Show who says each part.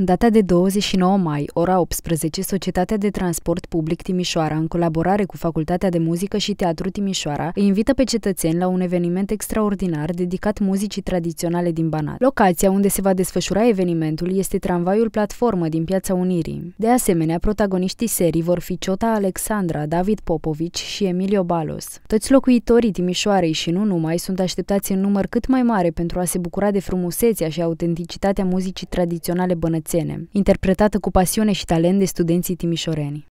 Speaker 1: În data de 29 mai, ora 18, Societatea de Transport Public Timișoara, în colaborare cu Facultatea de Muzică și Teatru Timișoara, îi invită pe cetățeni la un eveniment extraordinar dedicat muzicii tradiționale din Banat. Locația unde se va desfășura evenimentul este tramvaiul platformă din Piața Unirii. De asemenea, protagoniștii serii vor fi Ciota Alexandra, David Popovici și Emilio Balos. Toți locuitorii Timișoarei și nu numai sunt așteptați în număr cât mai mare pentru a se bucura de frumusețea și autenticitatea muzicii tradiționale bănățene cetățene, interpretată cu pasiune și talent de studenții timișoreni.